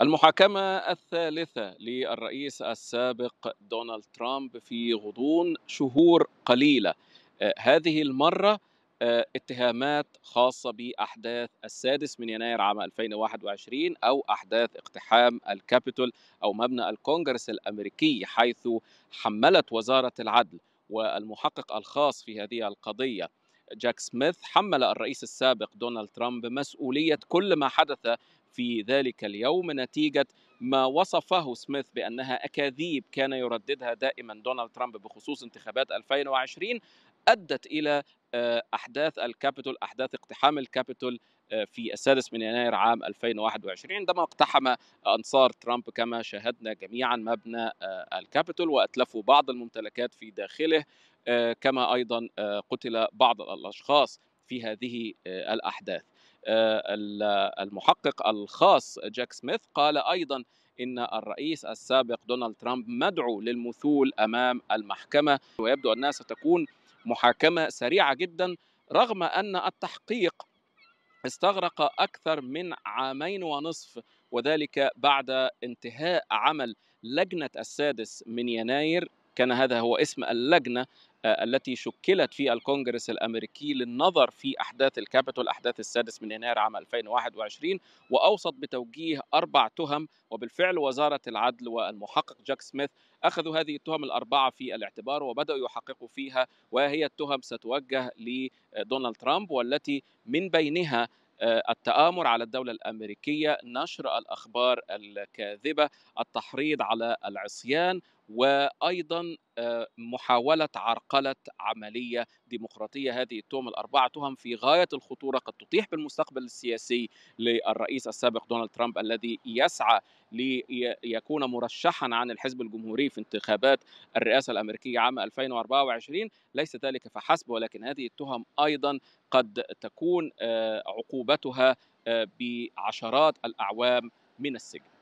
المحاكمة الثالثة للرئيس السابق دونالد ترامب في غضون شهور قليلة آه، هذه المرة آه، اتهامات خاصة بأحداث السادس من يناير عام 2021 أو أحداث اقتحام الكابيتول أو مبنى الكونغرس الأمريكي حيث حملت وزارة العدل والمحقق الخاص في هذه القضية جاك سميث حمل الرئيس السابق دونالد ترامب مسؤولية كل ما حدث في ذلك اليوم نتيجة ما وصفه سميث بأنها أكاذيب كان يرددها دائما دونالد ترامب بخصوص انتخابات 2020 أدت إلى آه، أحداث الكابيتول أحداث اقتحام الكابيتول آه، في السادس من يناير عام 2021 عندما اقتحم أنصار ترامب كما شاهدنا جميعا مبنى آه، الكابيتول وأتلفوا بعض الممتلكات في داخله آه، كما ايضا آه، قتل بعض الاشخاص في هذه آه، الاحداث المحقق الخاص جاك سميث قال ايضا ان الرئيس السابق دونالد ترامب مدعو للمثول امام المحكمه ويبدو انها ستكون محاكمه سريعه جدا رغم ان التحقيق استغرق اكثر من عامين ونصف وذلك بعد انتهاء عمل لجنه السادس من يناير كان هذا هو اسم اللجنه آه، التي شكلت في الكونجرس الامريكي للنظر في احداث الكابيتول احداث السادس من يناير عام 2021 واوصت بتوجيه اربع تهم وبالفعل وزاره العدل والمحقق جاك سميث اخذوا هذه التهم الاربعه في الاعتبار وبداوا يحققوا فيها وهي التهم ستوجه لدونالد ترامب والتي من بينها آه، التآمر على الدولة الأمريكية، نشر الأخبار الكاذبة، التحريض على العصيان، وايضا آه، محاوله عرقله عمليه ديمقراطيه هذه التهم الاربعه تهم في غايه الخطوره قد تطيح بالمستقبل السياسي للرئيس السابق دونالد ترامب الذي يسعى ليكون مرشحا عن الحزب الجمهوري في انتخابات الرئاسه الامريكيه عام 2024 ليس ذلك فحسب ولكن هذه التهم ايضا قد تكون آه، عقوبتها آه، بعشرات الاعوام من السجن